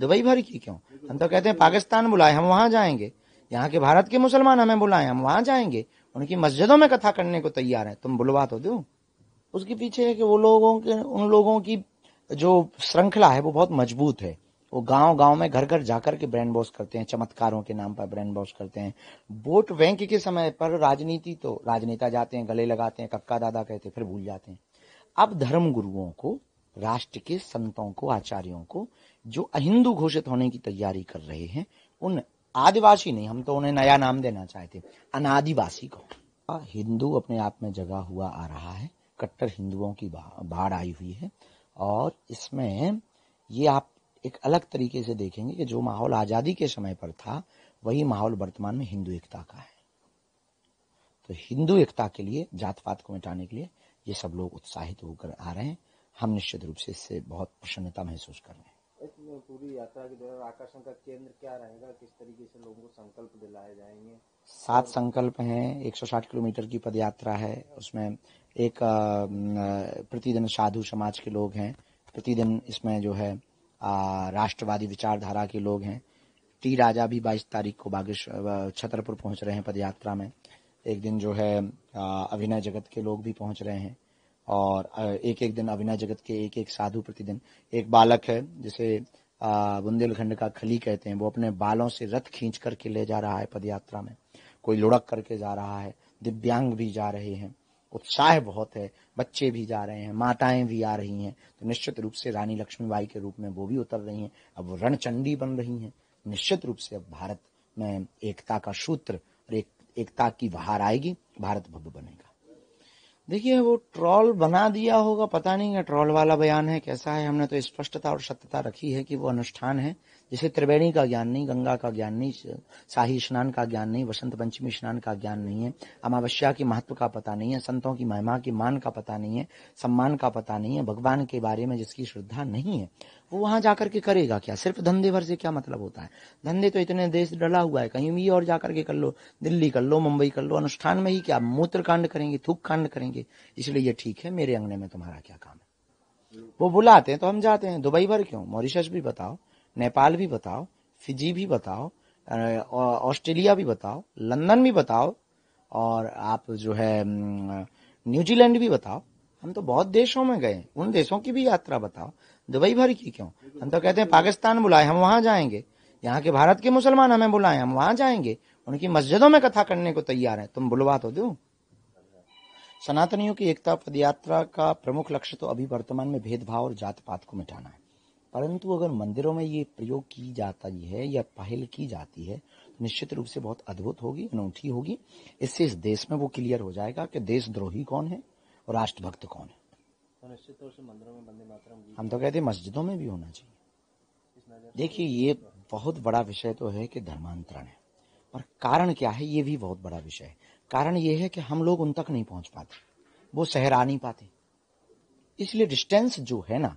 Dubai भर की क्यों हम तो कहते हैं पाकिस्तान बुलाए हम वहां जाएंगे यहाँ के भारत के मुसलमान हमें बुलाए हम वहां जाएंगे उनकी मस्जिदों में कथा करने को तैयार है तुम बुलवा तो दो उसके पीछे है कि वो लोगों के उन लोगों की जो श्रृंखला है वो बहुत मजबूत है वो गांव गांव में घर घर जाकर के ब्रैंड बॉस करते हैं चमत्कारों के नाम पर ब्रैंड बॉस करते हैं वोट बैंक के समय पर राजनीति तो राजनेता जाते हैं गले लगाते हैं कक्का दादा कहते हैं फिर भूल जाते हैं अब धर्म गुरुओं को राष्ट्र के संतों को आचार्यों को जो अहिंदू घोषित होने की तैयारी कर रहे हैं उन आदिवासी नहीं हम तो उन्हें नया नाम देना चाहते अनादिवासी को हिंदू अपने आप में जगा हुआ आ रहा है कट्टर हिंदुओं की बाढ़ आई हुई है और इसमें ये आप एक अलग तरीके से देखेंगे कि जो माहौल आज़ादी के समय पर था वही माहौल वर्तमान में हिंदू एकता का है तो हिंदू एकता के लिए पात को मिटाने के लिए ये सब लोग उत्साहित होकर आ रहे हैं हम निश्चित रूप से इससे बहुत प्रसन्नता महसूस कर रहे हैं पूरी यात्रा के दौरान आकर्षण का केंद्र क्या रहेगा किस तरीके से लोगों को संकल्प दिलाए जाएंगे सात संकल्प हैं 160 किलोमीटर की पद यात्रा है उसमें एक प्रतिदिन साधु समाज के लोग हैं प्रतिदिन इसमें जो है राष्ट्रवादी विचारधारा के लोग हैं टी राजा भी 22 तारीख को बागेश छतरपुर पहुंच रहे हैं पदयात्रा में एक दिन जो है अभिनय जगत के लोग भी पहुंच रहे हैं और एक एक दिन अभिनय जगत के एक एक साधु प्रतिदिन एक बालक है जिसे बुंदेलखंड का खली कहते हैं वो अपने बालों से रथ खींच करके ले जा रहा है पदयात्रा में कोई लुढ़क करके जा रहा है दिव्यांग भी जा रहे हैं उत्साह बहुत है बच्चे भी जा रहे हैं माताएं भी आ रही हैं तो निश्चित रूप से रानी लक्ष्मीबाई के रूप में वो भी उतर रही हैं अब वो रणचंडी बन रही हैं निश्चित रूप से अब भारत में एकता का सूत्र और एक, एकता की बहार आएगी भारत भव्य देखिए वो ट्रॉल बना दिया होगा पता नहीं है ट्रॉल वाला बयान है कैसा है हमने तो स्पष्टता और सत्यता रखी है कि वो अनुष्ठान है जैसे त्रिवेणी का ज्ञान नहीं गंगा का ज्ञान नहीं शाही स्नान का ज्ञान नहीं वसंत पंचमी स्नान का ज्ञान नहीं है अमावस्या के महत्व का पता नहीं है संतों की महिमा की मान का पता नहीं है सम्मान का पता नहीं है भगवान के बारे में जिसकी श्रद्धा नहीं है वो वहां जाकर के करेगा क्या सिर्फ धंधे भर से क्या मतलब होता है धंधे तो इतने देश डला हुआ है कहीं भी और जाकर के कर लो दिल्ली कर लो मुंबई कर लो अनुष्ठान में ही क्या मूत्र कांड करेंगे थूक कांड करेंगे जाएंगे इसलिए ये ठीक है मेरे अंगने में तुम्हारा क्या काम है वो बुलाते हैं तो हम जाते हैं दुबई भर क्यों मॉरिशस भी बताओ नेपाल भी बताओ फिजी भी बताओ ऑस्ट्रेलिया भी बताओ लंदन भी बताओ और आप जो है न्यूजीलैंड भी बताओ हम तो बहुत देशों में गए उन देशों की भी यात्रा बताओ दुबई भर की क्यों हम तो कहते हैं पाकिस्तान बुलाए हम वहां जाएंगे यहाँ के भारत के मुसलमान हमें बुलाए हम वहां जाएंगे उनकी मस्जिदों में कथा करने को तैयार है तुम बुलवा तो दो सनातनियों की एकता पदयात्रा का प्रमुख लक्ष्य तो अभी वर्तमान में भेदभाव और जात पात को मिटाना है परंतु अगर मंदिरों में ये प्रयोग की जाता है या पहल की जाती है तो निश्चित रूप से बहुत अद्भुत होगी अनूठी होगी इससे इस देश में वो क्लियर हो जाएगा कि देशद्रोही कौन है और राष्ट्रभक्त कौन है तो निश्चित तौर से मंदिरों में वंदे मातरम हम तो कहते हैं मस्जिदों में भी होना चाहिए देखिए ये बहुत बड़ा विषय तो है कि धर्मांतरण है पर कारण क्या है ये भी बहुत बड़ा विषय है कारण यह है कि हम लोग उन तक नहीं पहुंच पाते वो सहरा नहीं पाते इसलिए डिस्टेंस जो है ना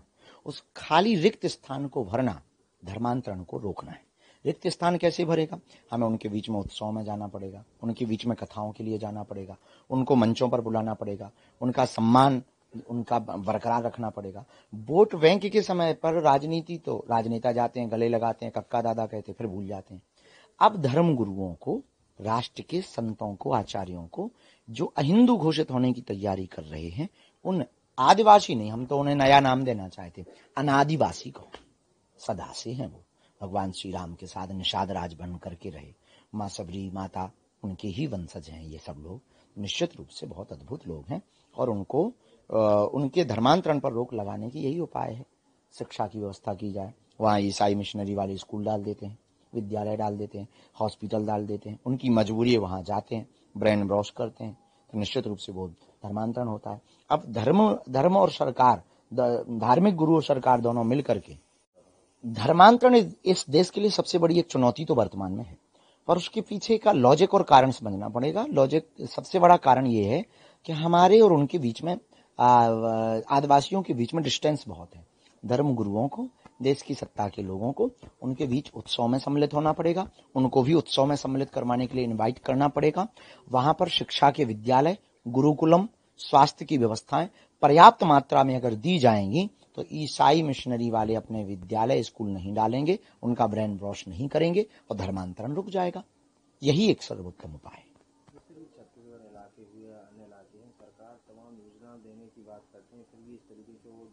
उस खाली रिक्त स्थान को भरना धर्मांतरण को रोकना है रिक्त स्थान कैसे भरेगा हमें उनके बीच में उत्सव में जाना पड़ेगा उनके बीच में कथाओं के लिए जाना पड़ेगा उनको मंचों पर बुलाना पड़ेगा उनका सम्मान उनका बरकरार रखना पड़ेगा वोट बैंक के समय पर राजनीति तो राजनेता जाते हैं गले लगाते हैं कक्का दादा कहते हैं फिर भूल जाते हैं अब धर्म गुरुओं को राष्ट्र के संतों को आचार्यों को जो अहिंदू घोषित होने की तैयारी कर रहे हैं उन आदिवासी नहीं हम तो उन्हें नया नाम देना चाहते अनादिवासी को सदा से हैं वो भगवान श्री राम के साथ निषाद राज बन करके रहे माँ सबरी माता उनके ही वंशज हैं ये सब लोग निश्चित रूप से बहुत अद्भुत लोग हैं और उनको आ, उनके धर्मांतरण पर रोक लगाने की यही उपाय है शिक्षा की व्यवस्था की जाए वहाँ ईसाई मिशनरी वाले स्कूल डाल देते हैं विद्यालय डाल देते हैं हॉस्पिटल डाल देते हैं उनकी मजबूरी वहां जाते हैं ब्रेन ब्रॉश करते हैं तो निश्चित रूप से वो धर्मांतरण होता है अब धर्म धर्म और सरकार धार्मिक गुरु और सरकार दोनों मिल करके धर्मांतरण इस देश के लिए सबसे बड़ी एक चुनौती तो वर्तमान में है पर उसके पीछे का लॉजिक और कारण समझना पड़ेगा लॉजिक सबसे बड़ा कारण ये है कि हमारे और उनके बीच में आदिवासियों के बीच में डिस्टेंस बहुत है धर्म गुरुओं को देश की सत्ता के लोगों को उनके बीच उत्सव में सम्मिलित होना पड़ेगा उनको भी उत्सव में सम्मिलित करवाने के लिए इनवाइट करना पड़ेगा वहां पर शिक्षा के विद्यालय गुरुकुलम स्वास्थ्य की व्यवस्थाएं पर्याप्त मात्रा में अगर दी जाएंगी तो ईसाई मिशनरी वाले अपने विद्यालय स्कूल नहीं डालेंगे उनका ब्रेन वॉश नहीं करेंगे और धर्मांतरण रुक जाएगा यही एक सर्वोत्तम उपाय है सरकार तमाम योजना देने की बात करते हैं फिर भी इस तरीके से वो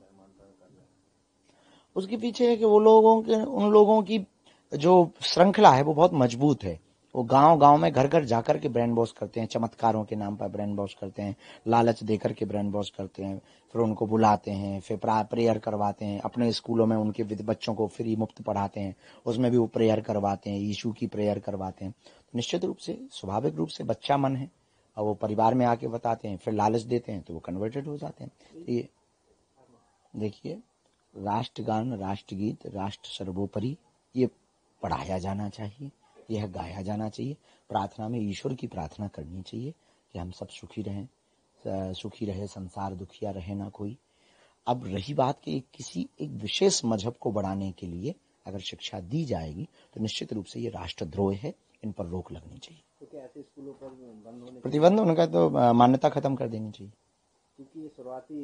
उसके पीछे है कि वो लोगों के उन लोगों की जो श्रृंखला है वो बहुत मजबूत है वो गांव गांव में घर घर जाकर के ब्रांड बॉस करते हैं चमत्कारों के नाम पर ब्रांड बॉस करते हैं लालच देकर के ब्रांड बॉस करते हैं फिर उनको बुलाते हैं फिर प्रेयर करवाते हैं अपने स्कूलों में उनके बच्चों को फ्री मुफ्त पढ़ाते हैं उसमें भी वो प्रेयर करवाते हैं यीशु की प्रेयर करवाते हैं निश्चित रूप से स्वाभाविक रूप से बच्चा मन है और वो परिवार में आके बताते हैं फिर लालच देते हैं तो वो कन्वर्टेड हो जाते हैं ये देखिए राष्ट्रगान राष्ट्रगीत राष्ट्र सर्वोपरि ये पढ़ाया जाना चाहिए यह गाया जाना चाहिए प्रार्थना में ईश्वर की प्रार्थना करनी चाहिए कि हम सब सुखी रहें सुखी रहे संसार दुखिया रहे ना कोई अब रही बात कि किसी एक विशेष मजहब को बढ़ाने के लिए अगर शिक्षा दी जाएगी तो निश्चित रूप से ये राष्ट्रद्रोह है इन पर रोक लगनी चाहिए स्कूलों पर प्रतिबंध उनका तो मान्यता खत्म कर देनी चाहिए क्योंकि शुरुआती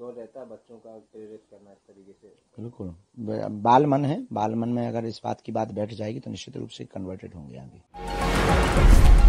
दौर रहता है बच्चों का प्रेरित करना इस तरीके से बिल्कुल बाल मन है बाल मन में अगर इस बात की बात बैठ जाएगी तो निश्चित रूप से कन्वर्टेड होंगे आगे